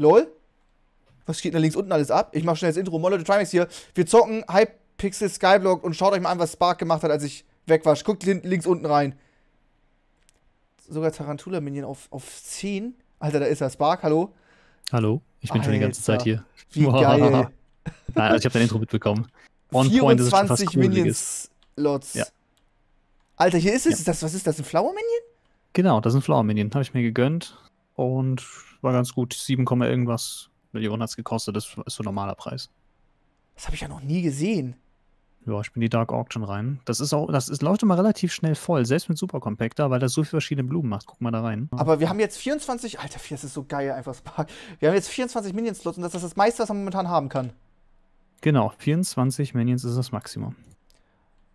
Lol. Was geht denn da links unten alles ab? Ich mach schnell das Intro. Moin Leute, Trimax hier. Wir zocken Hypixel Skyblock und schaut euch mal an, was Spark gemacht hat, als ich wegwasch. war. Guckt links unten rein. Sogar Tarantula-Minion auf, auf 10. Alter, da ist er. Spark, hallo. Hallo, ich bin Alter. schon die ganze Zeit hier. Wie geil. Nein, also ich habe dein Intro mitbekommen. On 24 point, das Minions-Lots. Ja. Alter, hier ist es. Ja. Ist das, was ist das, ein Flower-Minion? Genau, das ist ein Flower-Minion. Habe ich mir gegönnt und war ganz gut. 7, irgendwas Millionen hat es gekostet. Das ist so ein normaler Preis. Das habe ich ja noch nie gesehen. Ja, ich bin die Dark Auction rein. Das ist auch, das ist, läuft immer relativ schnell voll, selbst mit Super weil das so viele verschiedene Blumen macht. Guck mal da rein. Aber wir haben jetzt 24, Alter, das ist so geil, einfach Wir haben jetzt 24 minions slots und das ist das meiste, was man momentan haben kann. Genau, 24 Minions ist das Maximum.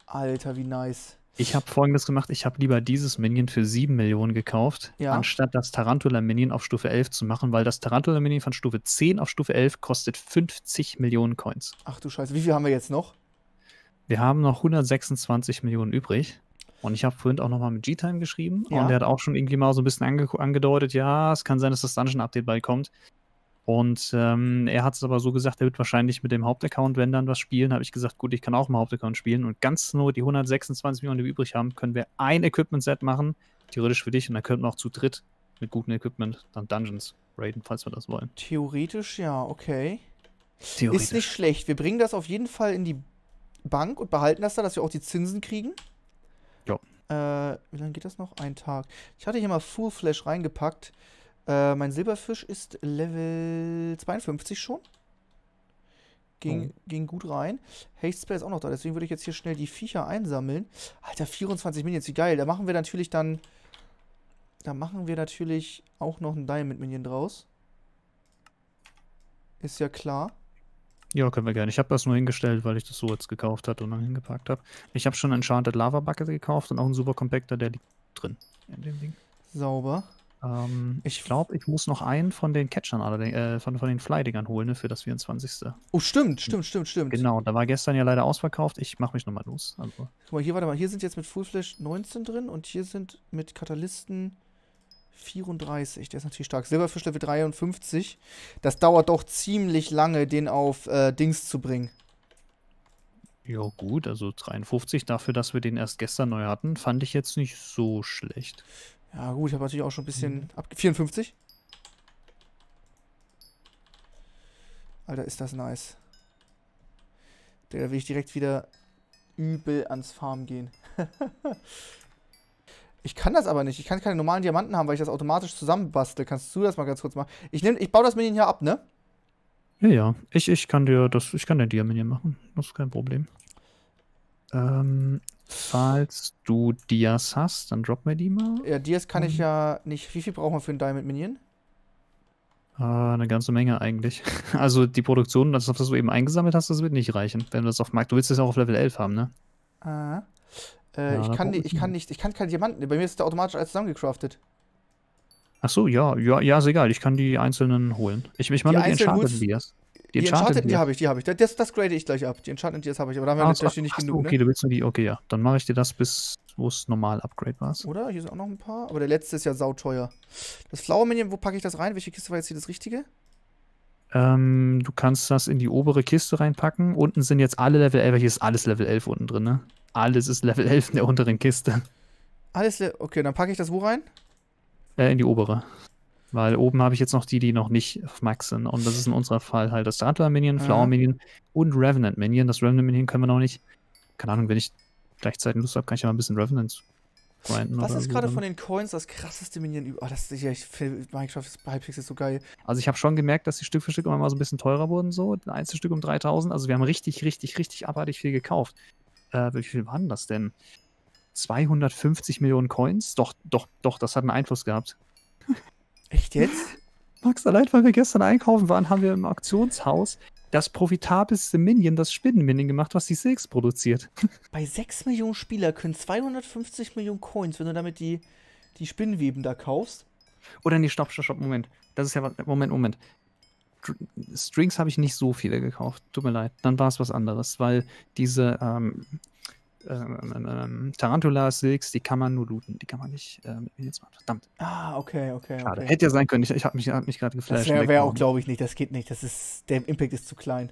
Alter, wie nice. Ich habe folgendes gemacht, ich habe lieber dieses Minion für 7 Millionen gekauft, ja. anstatt das Tarantula-Minion auf Stufe 11 zu machen, weil das Tarantula-Minion von Stufe 10 auf Stufe 11 kostet 50 Millionen Coins. Ach du Scheiße, wie viel haben wir jetzt noch? Wir haben noch 126 Millionen übrig. Und ich habe vorhin auch nochmal mit G-Time geschrieben ja. und der hat auch schon irgendwie mal so ein bisschen angedeutet, ja, es kann sein, dass das Dungeon-Update bald kommt. Und ähm, er hat es aber so gesagt, er wird wahrscheinlich mit dem Hauptaccount, wenn dann was spielen, habe ich gesagt, gut, ich kann auch im Hauptaccount spielen. Und ganz nur die 126 Millionen, die wir übrig haben, können wir ein Equipment-Set machen, theoretisch für dich. Und dann könnten wir auch zu dritt mit gutem Equipment dann Dungeons raiden, falls wir das wollen. Theoretisch ja, okay. Theoretisch. Ist nicht schlecht. Wir bringen das auf jeden Fall in die Bank und behalten das da, dass wir auch die Zinsen kriegen. Ja. Äh, wie lange geht das noch? Ein Tag. Ich hatte hier mal Full Flash reingepackt. Äh, mein Silberfisch ist Level 52 schon. Ging, oh. ging gut rein. Haste Spell ist auch noch da, deswegen würde ich jetzt hier schnell die Viecher einsammeln. Alter, 24 Minions, wie geil. Da machen wir natürlich dann. Da machen wir natürlich auch noch ein Diamond Minion draus. Ist ja klar. Ja, können wir gerne. Ich habe das nur hingestellt, weil ich das so jetzt gekauft hatte und dann hingepackt habe. Ich habe schon einen Enchanted Lava Bucket gekauft und auch einen Super Compactor, der liegt drin in dem Ding. Sauber. Ähm, ich glaube, ich muss noch einen von den Catchern, äh, von, von den fly holen ne, für das 24. Oh, stimmt, stimmt, stimmt, stimmt. Genau, da war gestern ja leider ausverkauft. Ich mache mich nochmal los. Also. Guck mal, hier, warte mal, hier sind jetzt mit Full Flash 19 drin und hier sind mit Katalysten 34. Der ist natürlich stark. Silberfisch Level 53. Das dauert doch ziemlich lange, den auf äh, Dings zu bringen. Ja, gut, also 53 dafür, dass wir den erst gestern neu hatten, fand ich jetzt nicht so schlecht. Ja gut, ich habe natürlich auch schon ein bisschen... Mhm. Ab 54? Alter, ist das nice. Der will ich direkt wieder übel ans Farm gehen. ich kann das aber nicht. Ich kann keine normalen Diamanten haben, weil ich das automatisch zusammenbastel. Kannst du das mal ganz kurz machen? Ich, nehm, ich baue das Minion hier ab, ne? Ja, ja. Ich, ich kann dir das, ich kann dir Minion machen. Das ist kein Problem. Ähm, Falls du Dias hast, dann drop mir die mal. Ja, Dias kann ich mhm. ja nicht. Wie viel brauchen wir für einen Diamond Minion? Äh, eine ganze Menge eigentlich. Also die Produktion, das, was du eben eingesammelt hast, das wird nicht reichen. Wenn du das auf Markt, du willst das ja auch auf Level 11 haben, ne? Ah. Äh, ja, ich, kann, ich, ich kann nicht, ich kann keine Diamanten. Bei mir ist der automatisch alles zusammengecraftet. Ach so, ja, ja, ja, ist egal. Ich kann die einzelnen holen. Ich, ich meine, die, die entscheiden Dias. Die, Enchanted, die habe ich, die habe ich. Das, das grade ich gleich ab. Die Enchanted, die habe ich, aber da haben wir ah, mit ach, nicht ach, genug. Okay, ne? du willst nur die, okay, ja. Dann mache ich dir das, bis wo es normal Upgrade war. Oder? Hier sind auch noch ein paar. Aber der letzte ist ja sauteuer. Das Flower Minion, wo packe ich das rein? Welche Kiste war jetzt hier das richtige? Ähm, du kannst das in die obere Kiste reinpacken. Unten sind jetzt alle Level 11. Hier ist alles Level 11 unten drin, ne? Alles ist Level 11 in der unteren Kiste. Alles, Le okay, dann packe ich das wo rein? Äh, in die obere. Weil oben habe ich jetzt noch die, die noch nicht auf Max sind. Und das ist in unserem Fall halt das Startler-Minion, Flower-Minion ah. und Revenant-Minion. Das Revenant-Minion können wir noch nicht. Keine Ahnung, wenn ich gleichzeitig Lust habe, kann ich ja mal ein bisschen Revenant grinden. Was ist so gerade von den Coins das krasseste Minion? Oh, das ist ja, ich finde Minecraft Hypixel so geil. Also, ich habe schon gemerkt, dass die Stück für Stück immer mal so ein bisschen teurer wurden. So, ein Einzelstück um 3000. Also, wir haben richtig, richtig, richtig abartig viel gekauft. Äh, wie viel waren das denn? 250 Millionen Coins? Doch, doch, doch, das hat einen Einfluss gehabt. Echt jetzt? Max, allein weil wir gestern einkaufen waren, haben wir im Auktionshaus das profitabelste Minion, das Spinnenminion gemacht, was die Six produziert. Bei 6 Millionen Spieler können 250 Millionen Coins, wenn du damit die, die Spinnenweben da kaufst. Oder nee, stopp, stopp, stopp, Moment. Das ist ja was, Moment, Moment. Strings habe ich nicht so viele gekauft. Tut mir leid. Dann war es was anderes, weil diese ähm, ähm, ähm, ähm, ähm, ähm Tarantulas, Silks, die kann man nur looten. Die kann man nicht äh, mit Minions machen. Verdammt. Ah, okay, okay. Schade. Okay. Hätte ja sein können. Ich, ich habe mich, hab mich gerade geflasht. Das wäre wär auch, glaube ich, nicht. Das geht nicht. Das ist, der Impact ist zu klein.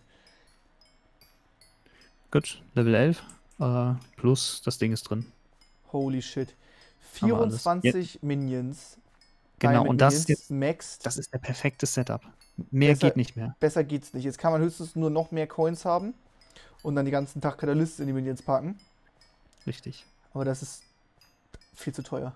Gut, Level 11. Uh, äh, plus das Ding ist drin. Holy shit. 24 Minions. Genau, und Minions, das ist jetzt maxed. Das ist der perfekte Setup. Mehr besser, geht nicht mehr. Besser geht's nicht. Jetzt kann man höchstens nur noch mehr Coins haben und dann den ganzen Tag Katalyst in die Minions packen. Richtig. Aber das ist viel zu teuer.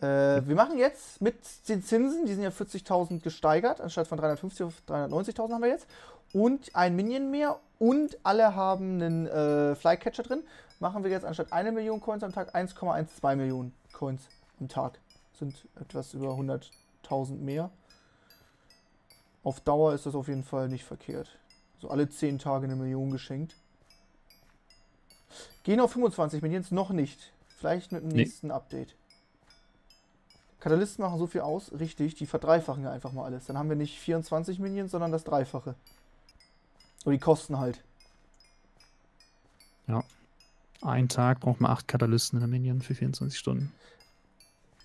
Äh, wir machen jetzt mit den Zinsen, die sind ja 40.000 gesteigert, anstatt von 350 auf 390.000 haben wir jetzt. Und ein Minion mehr und alle haben einen äh, Flycatcher drin. Machen wir jetzt anstatt 1 Million Coins am Tag 1,12 Millionen Coins am Tag. Sind etwas über 100.000 mehr. Auf Dauer ist das auf jeden Fall nicht verkehrt. So alle 10 Tage eine Million geschenkt. Gehen auf 25 Minions noch nicht. Vielleicht mit dem nee. nächsten Update. Katalysten machen so viel aus, richtig, die verdreifachen ja einfach mal alles. Dann haben wir nicht 24 Minions, sondern das Dreifache. Nur die Kosten halt. Ja. Ein Tag braucht man 8 Katalysten in der Minion für 24 Stunden.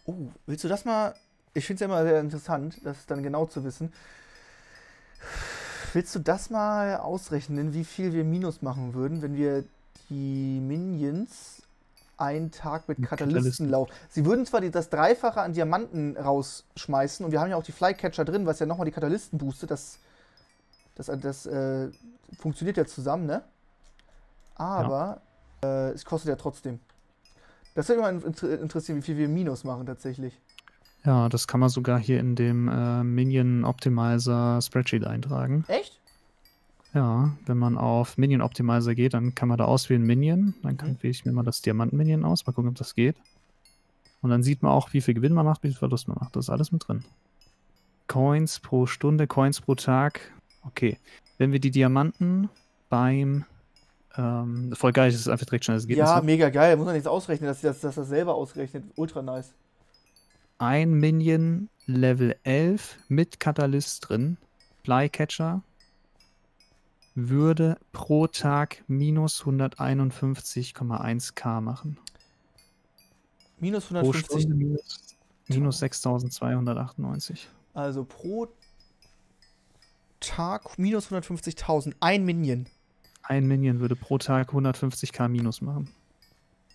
Oh, willst du das mal? Ich finde es ja immer sehr interessant, das dann genau zu wissen. Willst du das mal ausrechnen, wie viel wir Minus machen würden, wenn wir die Minions einen Tag mit Katalystenlauf. laufen. Sie würden zwar die, das Dreifache an Diamanten rausschmeißen und wir haben ja auch die Flycatcher drin, was ja nochmal die Katalysten boostet. Das, das, äh, das äh, funktioniert ja zusammen, ne? Aber ja. äh, es kostet ja trotzdem. Das würde mich mal interessieren, wie viel wir Minus machen tatsächlich. Ja, das kann man sogar hier in dem äh, Minion Optimizer Spreadsheet eintragen. Echt? Ja, wenn man auf Minion Optimizer geht, dann kann man da auswählen Minion. Dann kann, mhm. wähle ich mir mal das Diamanten-Minion aus. Mal gucken, ob das geht. Und dann sieht man auch, wie viel Gewinn man macht, wie viel Verlust man macht. Das ist alles mit drin. Coins pro Stunde, Coins pro Tag. Okay. Wenn wir die Diamanten beim ähm, voll geil, das ist einfach direkt schnell. das Ergebnis. Ja, hat. mega geil. Muss man nichts ausrechnen, dass das, dass das selber ausrechnet. Ultra nice. Ein Minion Level 11 mit Katalyst drin. Flycatcher würde pro Tag minus 151,1k machen. Minus 150. Pro minus, minus 6298. Also pro Tag minus 150.000. Ein Minion. Ein Minion würde pro Tag 150k minus machen.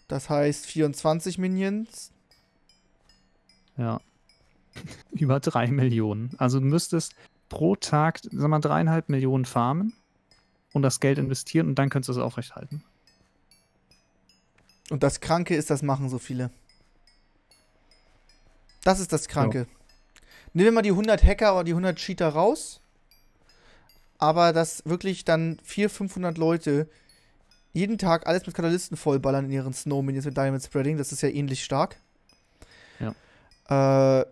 Das heißt 24 Minions. Ja. Über 3 Millionen. Also du müsstest pro Tag, sagen wir mal, 3,5 Millionen farmen und das Geld investieren und dann könntest du es aufrechthalten. Und das Kranke ist, das machen so viele. Das ist das Kranke. Ja. Nehmen wir mal die 100 Hacker oder die 100 Cheater raus. Aber dass wirklich dann 400, 500 Leute jeden Tag alles mit Katalysten vollballern in ihren Snowminions mit Diamond Spreading, das ist ja ähnlich stark. Ja. Äh,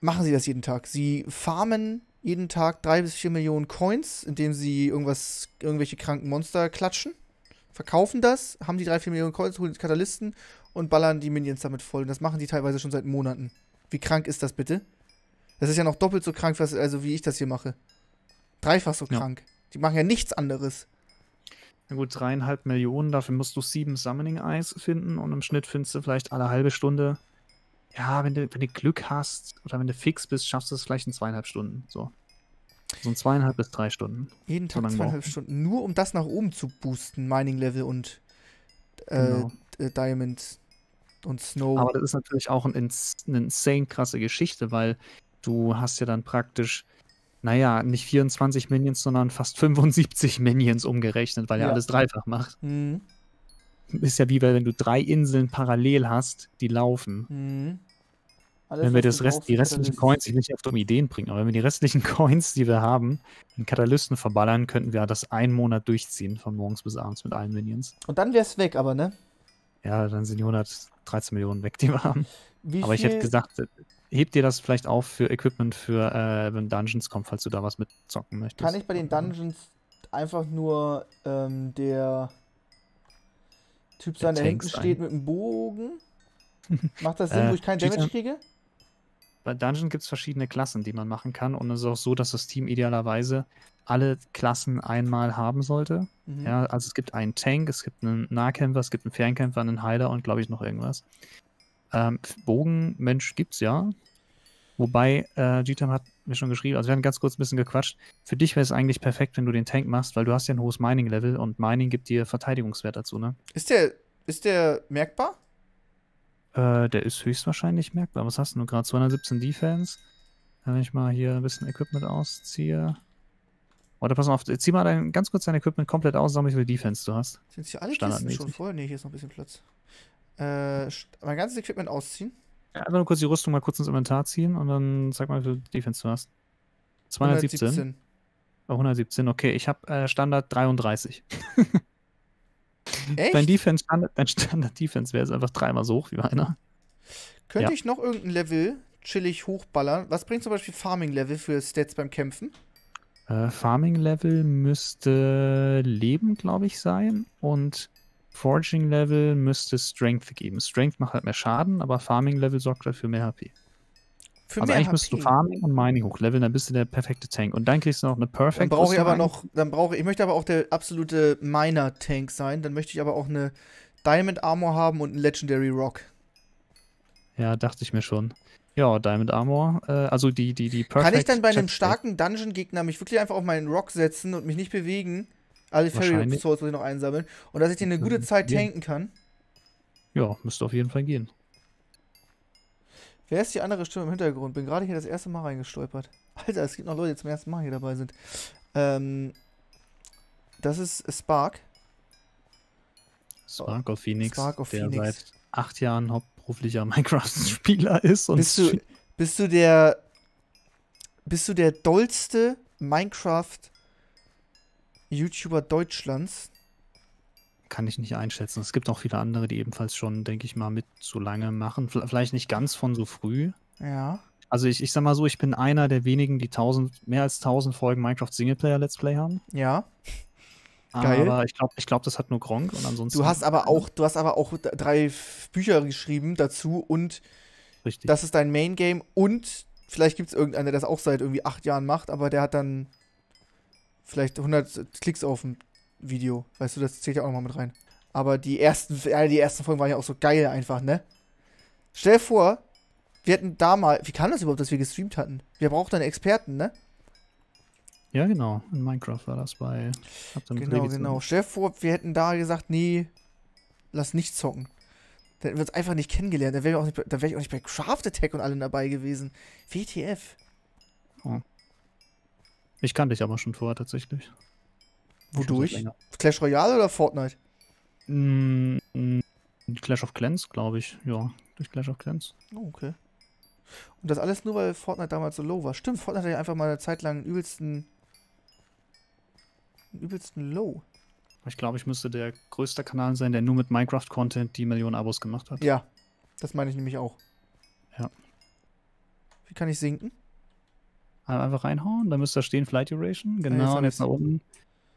machen sie das jeden Tag. Sie farmen jeden Tag drei bis vier Millionen Coins, indem sie irgendwas, irgendwelche kranken Monster klatschen, verkaufen das, haben die drei, vier Millionen Coins, holen Katalysten und ballern die Minions damit voll. Und das machen die teilweise schon seit Monaten. Wie krank ist das bitte? Das ist ja noch doppelt so krank, was, also wie ich das hier mache. Dreifach so ja. krank. Die machen ja nichts anderes. Na gut, dreieinhalb Millionen, dafür musst du sieben Summoning Eyes finden und im Schnitt findest du vielleicht alle halbe Stunde ja, wenn du, wenn du Glück hast oder wenn du fix bist, schaffst du es vielleicht in zweieinhalb Stunden. So. So in zweieinhalb bis drei Stunden. Jeden Tag so zweieinhalb Stunden. Nur um das nach oben zu boosten, Mining Level und äh, genau. Äh, Diamond und Snow. Aber das ist natürlich auch ein, eine insane krasse Geschichte, weil du hast ja dann praktisch, naja, nicht 24 Minions, sondern fast 75 Minions umgerechnet, weil ja. alles dreifach macht. Mhm. Ist ja wie wenn du drei Inseln parallel hast, die laufen. Mhm. Alles, wenn wir das Rest, die restlichen Coins, ich nicht auf dumme Ideen bringen, aber wenn wir die restlichen Coins, die wir haben, in Katalysten verballern, könnten wir das einen Monat durchziehen, von morgens bis abends mit allen Minions. Und dann wär's weg, aber, ne? Ja, dann sind die 113 Millionen weg, die wir haben. Wie aber ich hätte gesagt, äh, hebt dir das vielleicht auf für Equipment für, äh, wenn Dungeons kommt, falls du da was mitzocken möchtest. Kann ich bei den Dungeons einfach nur ähm, der Typ sein, der, der hinten steht ein. mit dem Bogen? Macht das Sinn, äh, wo ich keinen Damage kriege? bei Dungeon gibt es verschiedene Klassen, die man machen kann. Und es ist auch so, dass das Team idealerweise alle Klassen einmal haben sollte. Mhm. Ja, also es gibt einen Tank, es gibt einen Nahkämpfer, es gibt einen Fernkämpfer, einen Heiler und glaube ich noch irgendwas. Ähm, Bogenmensch es ja. Wobei, äh, G-Time hat mir schon geschrieben, also wir haben ganz kurz ein bisschen gequatscht. Für dich wäre es eigentlich perfekt, wenn du den Tank machst, weil du hast ja ein hohes Mining-Level und Mining gibt dir Verteidigungswert dazu, ne? Ist der, ist der merkbar? Äh, der ist höchstwahrscheinlich merkbar. Was hast du gerade? 217 Defense. Wenn ich mal hier ein bisschen Equipment ausziehe. Oder pass mal auf, zieh mal dein, ganz kurz dein Equipment komplett aus, sag mal, wie viel Defense du hast. Sind hier alle Kisten schon voll? Ne, hier ist noch ein bisschen Platz. Äh, mein ganzes Equipment ausziehen? Ja, einfach nur kurz die Rüstung mal kurz ins Inventar ziehen und dann sag mal, wie viel Defense du hast. 217? 117. Oh, 117, okay. Ich habe äh, Standard 33. Echt? Dein Defense, dein Standard-Defense wäre es einfach dreimal so hoch wie meiner. Könnte ja. ich noch irgendein Level chillig hochballern? Was bringt zum Beispiel Farming-Level für Stats beim Kämpfen? Äh, Farming-Level müsste Leben, glaube ich, sein. Und Forging-Level müsste Strength geben. Strength macht halt mehr Schaden, aber Farming-Level sorgt dafür halt mehr HP. Für also eigentlich HP. müsstest du Farming und Mining hochleveln, dann bist du der perfekte Tank. Und dann kriegst du noch eine Perfect. Dann brauche ich aber noch, dann brauche ich, möchte aber auch der absolute Miner-Tank sein. Dann möchte ich aber auch eine Diamond Armor haben und einen Legendary Rock. Ja, dachte ich mir schon. Ja, Diamond Armor, äh, also die, die, die Perfect. Kann ich dann bei einem starken Dungeon-Gegner mich wirklich einfach auf meinen Rock setzen und mich nicht bewegen? Alle Fairy Souls muss ich noch einsammeln. Und dass ich dir eine gute Zeit tanken kann? Ja, müsste auf jeden Fall gehen. Wer ist die andere Stimme im Hintergrund? Bin gerade hier das erste Mal reingestolpert. Alter, es gibt noch Leute, die zum ersten Mal hier dabei sind. Ähm, das ist Spark. Spark of Phoenix, Spark of der Phoenix. seit acht Jahren hauptberuflicher Minecraft-Spieler ist. Und bist, du, bist du der bist du der dollste Minecraft-YouTuber Deutschlands, kann ich nicht einschätzen. Es gibt auch viele andere, die ebenfalls schon, denke ich mal, mit so lange machen. Vielleicht nicht ganz von so früh. Ja. Also ich, ich sag mal so, ich bin einer der wenigen, die 1000, mehr als 1000 Folgen Minecraft Singleplayer Let's Play haben. Ja. Geil. Aber ich glaube, ich glaub, das hat nur Gronk und ansonsten. Du hast aber auch, du hast aber auch drei Bücher geschrieben dazu und Richtig. das ist dein Main Game und vielleicht gibt es irgendeinen, der das auch seit irgendwie acht Jahren macht, aber der hat dann vielleicht 100 Klicks auf dem Video. Weißt du, das zählt ja auch nochmal mit rein. Aber die ersten, alle die ersten Folgen waren ja auch so geil einfach, ne? Stell dir vor, wir hätten damals. Wie kam das überhaupt, dass wir gestreamt hatten? Wir brauchten Experten, ne? Ja, genau. In Minecraft war das bei. Genau, genau. Stell dir vor, wir hätten da gesagt, nee, lass nicht zocken. Dann hätten wir uns einfach nicht kennengelernt. Dann wäre ich, wär ich auch nicht bei Craft Attack und allen dabei gewesen. WTF. Oh. Ich kann dich aber schon vorher tatsächlich. Wodurch? Clash Royale oder Fortnite? Mm, mm Clash of Clans, glaube ich. Ja, durch Clash of Clans. Oh, okay. Und das alles nur, weil Fortnite damals so low war. Stimmt, Fortnite hatte ja einfach mal eine Zeit lang einen übelsten. Einen übelsten Low. Ich glaube, ich müsste der größte Kanal sein, der nur mit Minecraft-Content die Millionen Abos gemacht hat. Ja, das meine ich nämlich auch. Ja. Wie kann ich sinken? Einfach reinhauen, dann müsste da stehen Flight Duration. Genau, ja, und jetzt nach oben.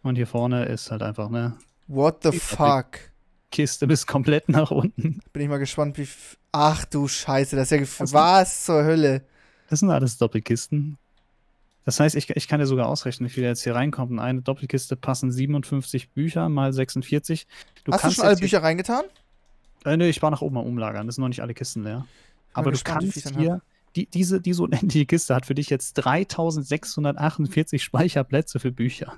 Und hier vorne ist halt einfach, ne? What the fuck? Kiste bis komplett nach unten. Bin ich mal gespannt, wie. Ach du Scheiße, das ist ja. Gef was zur Hölle? Das sind alles Doppelkisten. Das heißt, ich, ich kann dir sogar ausrechnen, wie viel jetzt hier reinkommt. In eine Doppelkiste passen 57 Bücher mal 46. Du Hast du schon alle Bücher reingetan? Äh, nö, ich war nach oben am Umlagern. Das sind noch nicht alle Kisten leer. Aber gespannt, du kannst hier. Die, diese, diese unendliche Kiste hat für dich jetzt 3648 Speicherplätze für Bücher.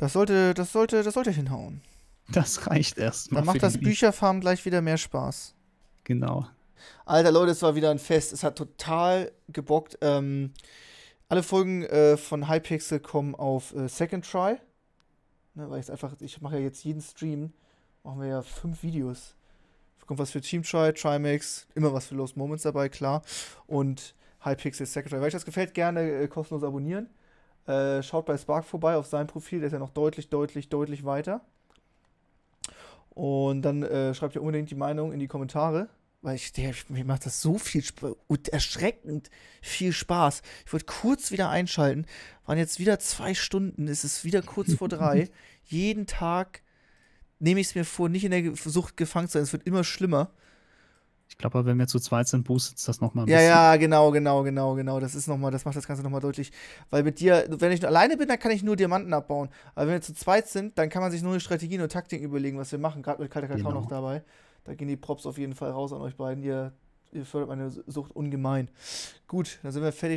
Das sollte, das sollte, das sollte hinhauen. Das reicht erstmal. Dann macht das Bücherfarm gleich wieder mehr Spaß. Genau. Alter Leute, es war wieder ein Fest. Es hat total gebockt. Ähm, alle Folgen äh, von Hypixel kommen auf äh, Second Try. Ne, weil ich einfach, ich mache ja jetzt jeden Stream, machen wir ja fünf Videos. Kommt was für Team Try, Trimax, immer was für Lost Moments dabei, klar. Und Hypixel Second Try. Weil ich das gefällt, gerne äh, kostenlos abonnieren. Äh, schaut bei Spark vorbei auf sein Profil, der ist ja noch deutlich, deutlich, deutlich weiter. Und dann äh, schreibt ihr unbedingt die Meinung in die Kommentare. Weil ich, der, mir macht das so viel Spaß und erschreckend viel Spaß. Ich wollte kurz wieder einschalten. Waren jetzt wieder zwei Stunden, es ist wieder kurz vor drei. Jeden Tag nehme ich es mir vor, nicht in der Sucht gefangen zu sein. Es wird immer schlimmer. Ich glaube aber, wenn wir zu zweit sind, boostet es das nochmal ein ja, bisschen. Ja, ja, genau, genau, genau, genau. Das ist nochmal, das macht das Ganze nochmal deutlich. Weil mit dir, wenn ich alleine bin, dann kann ich nur Diamanten abbauen. Aber wenn wir zu zweit sind, dann kann man sich nur eine Strategie und Taktik überlegen, was wir machen. Gerade mit kalter Kakao genau. noch dabei. Da gehen die Props auf jeden Fall raus an euch beiden. Ihr, ihr fördert meine Sucht ungemein. Gut, dann sind wir fertig.